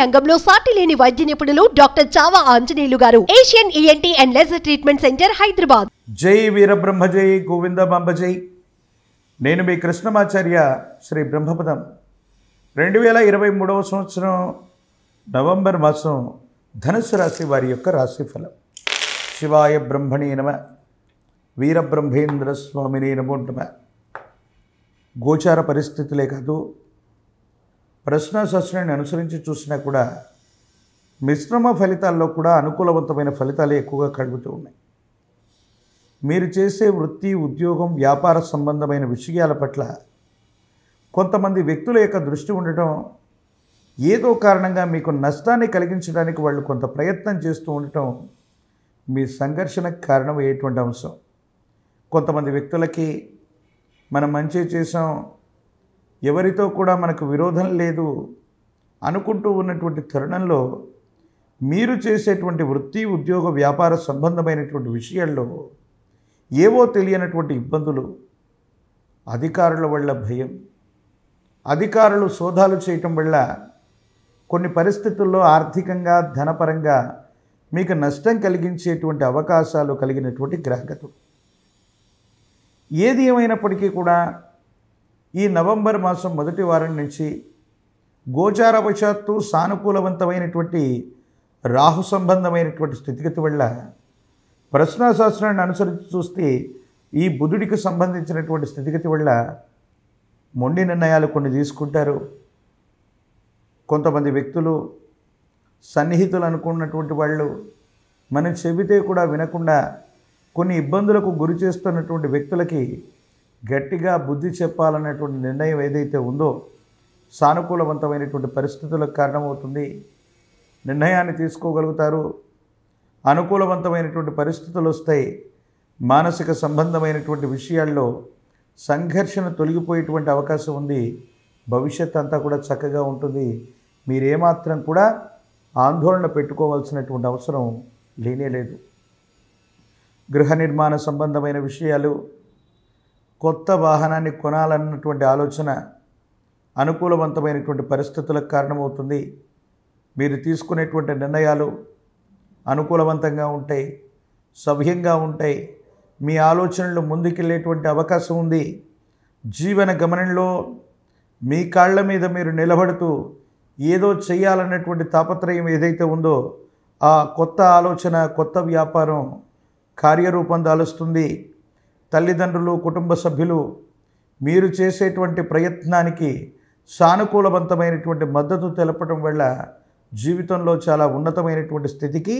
రంగంలో సాటి లేని వైద్య నిపుణులు డాక్టర్ చావా ఆంజనేయులు గారు Asian ENT and laser treatment centre Hyderabad జై వీరబ్రహ్మ జై గోవింద బాంబజై జై నేను మీ కృష్ణమాచార్య శ్రీ బ్రహ్మపదం రెండు వేల ఇరవై మూడవ సంవత్సరం నవంబర్ మాసం ధనుసు రాశి వారి యొక్క రాశిఫలం శివాయ బ్రహ్మణి నమ వీరబ్రహ్మేంద్ర స్వామిని నమో నమ గోచార పరిస్థితులే కాదు ప్రశ్న శాస్త్రాన్ని అనుసరించి చూసినా కూడా మిశ్రమ ఫలితాల్లో కూడా అనుకూలవంతమైన ఫలితాలు ఎక్కువగా కడుగుతూ ఉన్నాయి మీరు చేసే వృత్తి ఉద్యోగం వ్యాపార సంబంధమైన విషయాల పట్ల కొంతమంది వ్యక్తుల యొక్క దృష్టి ఉండటం ఏదో కారణంగా మీకు నష్టాన్ని కలిగించడానికి వాళ్ళు కొంత ప్రయత్నం చేస్తూ ఉండటం మీ సంఘర్షణకు కారణమయ్యేటువంటి అంశం కొంతమంది వ్యక్తులకి మనం మంచి చేసాం ఎవరితో కూడా మనకు విరోధం లేదు అనుకుంటూ ఉన్నటువంటి తరుణంలో మీరు చేసేటువంటి వృత్తి ఉద్యోగ వ్యాపార సంబంధమైనటువంటి విషయాల్లో ఏవో తెలియనటువంటి ఇబ్బందులు అధికారుల వల్ల భయం అధికారులు సోదాలు చేయటం వల్ల కొన్ని పరిస్థితుల్లో ఆర్థికంగా ధనపరంగా మీకు నష్టం కలిగించేటువంటి అవకాశాలు కలిగినటువంటి గ్రాహకత్వం ఏది ఏమైనప్పటికీ కూడా ఈ నవంబర్ మాసం మొదటి వారం నుంచి గోచారవశాత్తు సానుకూలవంతమైనటువంటి రాహు సంబంధమైనటువంటి స్థితిగతి వల్ల ప్రశ్నాశాస్త్రాన్ని అనుసరించి చూస్తే ఈ బుధుడికి సంబంధించినటువంటి స్థితిగతి వల్ల మొండి నిర్ణయాలు కొన్ని తీసుకుంటారు కొంతమంది వ్యక్తులు సన్నిహితులు అనుకున్నటువంటి వాళ్ళు మనం చెబితే కూడా వినకుండా కొన్ని ఇబ్బందులకు గురి చేస్తున్నటువంటి వ్యక్తులకి గట్టిగా బుద్ధి చెప్పాలనేటువంటి నిర్ణయం ఏదైతే ఉందో సానుకూలవంతమైనటువంటి పరిస్థితులకు కారణమవుతుంది నిర్ణయాన్ని తీసుకోగలుగుతారు అనుకూలవంతమైనటువంటి పరిస్థితులు వస్తాయి మానసిక సంబంధమైనటువంటి విషయాల్లో సంఘర్షణ తొలగిపోయేటువంటి అవకాశం ఉంది భవిష్యత్ అంతా కూడా చక్కగా ఉంటుంది మీరేమాత్రం కూడా ఆందోళన పెట్టుకోవాల్సినటువంటి అవసరం లేనే లేదు గృహ నిర్మాణ సంబంధమైన విషయాలు కొత్త వాహనాన్ని కొనాలన్నటువంటి ఆలోచన అనుకూలవంతమైనటువంటి పరిస్థితులకు కారణమవుతుంది మీరు తీసుకునేటువంటి నిర్ణయాలు అనుకూలవంతంగా ఉంటాయి సవ్యంగా ఉంటాయి మీ ఆలోచనలు ముందుకెళ్ళేటువంటి అవకాశం ఉంది జీవన గమనంలో మీ కాళ్ళ మీద మీరు నిలబడుతూ ఏదో చేయాలన్నటువంటి తాపత్రయం ఏదైతే ఉందో ఆ కొత్త ఆలోచన కొత్త వ్యాపారం కార్యరూపం దాలుస్తుంది తల్లిదండ్రులు కుటుంబ సభ్యులు మీరు చేసేటువంటి ప్రయత్నానికి సానుకూలవంతమైనటువంటి మద్దతు తెలపడం వల్ల జీవితంలో చాలా ఉన్నతమైనటువంటి స్థితికి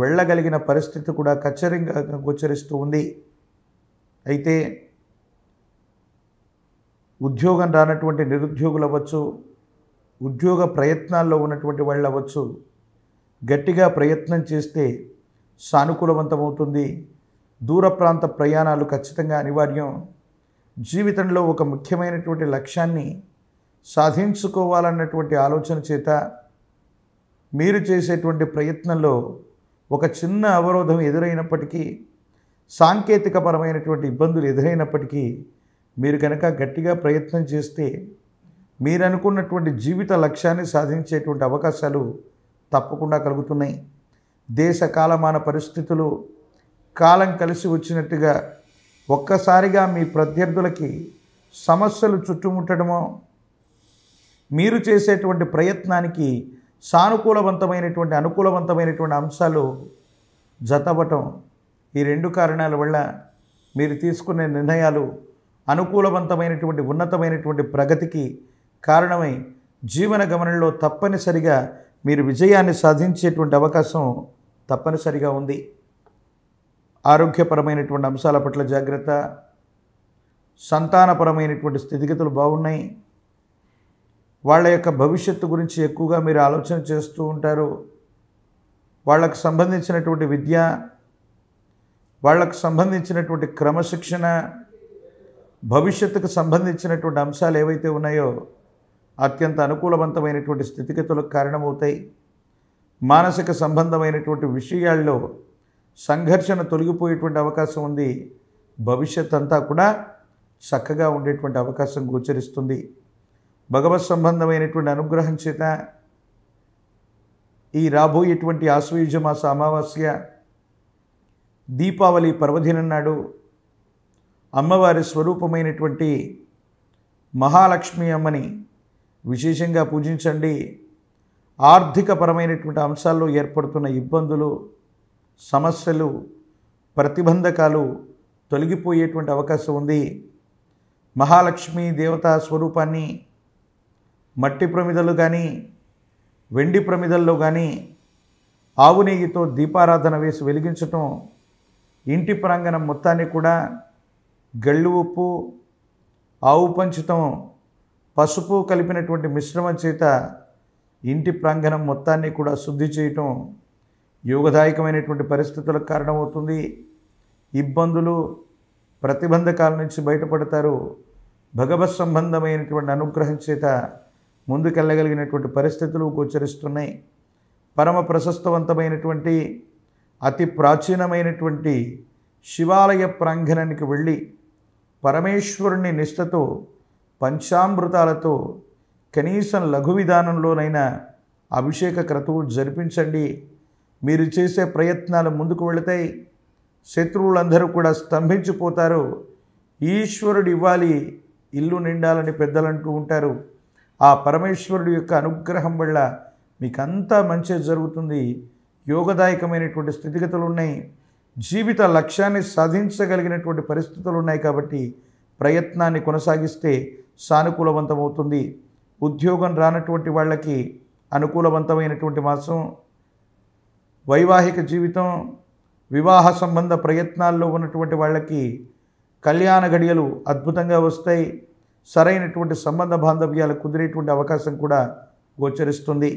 వెళ్ళగలిగిన పరిస్థితి కూడా కచ్చరింగా గోచరిస్తూ ఉంది అయితే ఉద్యోగం రానటువంటి నిరుద్యోగులు అవ్వచ్చు ఉద్యోగ ప్రయత్నాల్లో ఉన్నటువంటి వాళ్ళు అవ్వచ్చు గట్టిగా ప్రయత్నం చేస్తే సానుకూలవంతమవుతుంది దూర ప్రాంత ప్రయాణాలు ఖచ్చితంగా అనివార్యం జీవితంలో ఒక ముఖ్యమైనటువంటి లక్ష్యాన్ని సాధించుకోవాలన్నటువంటి ఆలోచన చేత మీరు చేసేటువంటి ప్రయత్నంలో ఒక చిన్న అవరోధం ఎదురైనప్పటికీ సాంకేతికపరమైనటువంటి ఇబ్బందులు ఎదురైనప్పటికీ మీరు కనుక గట్టిగా ప్రయత్నం చేస్తే మీరు అనుకున్నటువంటి జీవిత లక్ష్యాన్ని సాధించేటువంటి అవకాశాలు తప్పకుండా కలుగుతున్నాయి దేశ కాలమాన పరిస్థితులు కాలం కలిసి వచ్చినట్టుగా ఒక్కసారిగా మీ ప్రత్యర్థులకి సమస్యలు చుట్టుముట్టడమో మీరు చేసేటువంటి ప్రయత్నానికి సానుకూలవంతమైనటువంటి అనుకూలవంతమైనటువంటి అంశాలు జతవటం ఈ రెండు కారణాల వల్ల మీరు తీసుకునే నిర్ణయాలు అనుకూలవంతమైనటువంటి ఉన్నతమైనటువంటి ప్రగతికి కారణమై జీవన గమనంలో తప్పనిసరిగా మీరు విజయాన్ని సాధించేటువంటి అవకాశం తప్పనిసరిగా ఉంది ఆరోగ్యపరమైనటువంటి అంశాల పట్ల జాగ్రత్త సంతానపరమైనటువంటి స్థితిగతులు బాగున్నాయి వాళ్ళ యొక్క భవిష్యత్తు గురించి ఎక్కువగా మీరు ఆలోచన చేస్తూ ఉంటారు వాళ్ళకు సంబంధించినటువంటి విద్య వాళ్ళకు సంబంధించినటువంటి క్రమశిక్షణ భవిష్యత్తుకు సంబంధించినటువంటి అంశాలు ఏవైతే ఉన్నాయో అత్యంత అనుకూలవంతమైనటువంటి స్థితిగతులకు కారణమవుతాయి మానసిక సంబంధమైనటువంటి విషయాల్లో సంఘర్షణ తొలగిపోయేటువంటి అవకాశం ఉంది భవిష్యత్ అంతా కూడా చక్కగా ఉండేటువంటి అవకాశం గోచరిస్తుంది భగవత్ సంబంధమైనటువంటి అనుగ్రహం చేత ఈ రాబోయేటువంటి ఆశ్వయుజ మాస అమావాస్య దీపావళి పర్వదిన నాడు అమ్మవారి స్వరూపమైనటువంటి మహాలక్ష్మి అమ్మని విశేషంగా పూజించండి ఆర్థికపరమైనటువంటి అంశాల్లో ఏర్పడుతున్న ఇబ్బందులు సమస్యలు ప్రతిబంధకాలు తొలగిపోయేటువంటి అవకాశం ఉంది మహాలక్ష్మి దేవతా స్వరూపాన్ని మట్టి ప్రమిదలు కానీ వెండి ప్రమిదల్లో కానీ ఆవు నెయ్యితో దీపారాధన వేసి వెలిగించటం ఇంటి ప్రాంగణం మొత్తాన్ని కూడా గళ్ళు ఉప్పు ఆవు పంచటం పసుపు కలిపినటువంటి మిశ్రమం చేత ఇంటి ప్రాంగణం మొత్తాన్ని కూడా శుద్ధి చేయటం యోగదాయకమైనటువంటి పరిస్థితులకు కారణమవుతుంది ఇబ్బందులు ప్రతిబంధకాల నుంచి బయటపడతారు భగవత్ సంబంధమైనటువంటి అనుగ్రహం చేత ముందుకెళ్ళగలిగినటువంటి పరిస్థితులు గోచరిస్తున్నాయి పరమ ప్రశస్తవంతమైనటువంటి అతి ప్రాచీనమైనటువంటి శివాలయ ప్రాంగణానికి వెళ్ళి పరమేశ్వరుని నిష్టతో పంచామృతాలతో కనీసం లఘు విధానంలోనైనా అభిషేక క్రతువు జరిపించండి మీరు చేసే ప్రయత్నాలు ముందుకు వెళతాయి శత్రువులందరూ కూడా స్తంభించిపోతారు ఈశ్వరుడు ఇవ్వాలి ఇల్లు నిండాలని పెద్దలు అంటూ ఉంటారు ఆ పరమేశ్వరుడు యొక్క అనుగ్రహం వల్ల మీకంతా మంచి జరుగుతుంది యోగదాయకమైనటువంటి స్థితిగతులు ఉన్నాయి జీవిత లక్ష్యాన్ని సాధించగలిగినటువంటి పరిస్థితులు ఉన్నాయి కాబట్టి ప్రయత్నాన్ని కొనసాగిస్తే సానుకూలవంతమవుతుంది ఉద్యోగం రానటువంటి వాళ్ళకి అనుకూలవంతమైనటువంటి మాసం వైవాహిక జీవితం వివాహ సంబంధ ప్రయత్నాల్లో ఉన్నటువంటి వాళ్ళకి కళ్యాణ గడియలు అద్భుతంగా వస్తాయి సరైనటువంటి సంబంధ బాంధవ్యాలు కుదిరేటువంటి అవకాశం కూడా గోచరిస్తుంది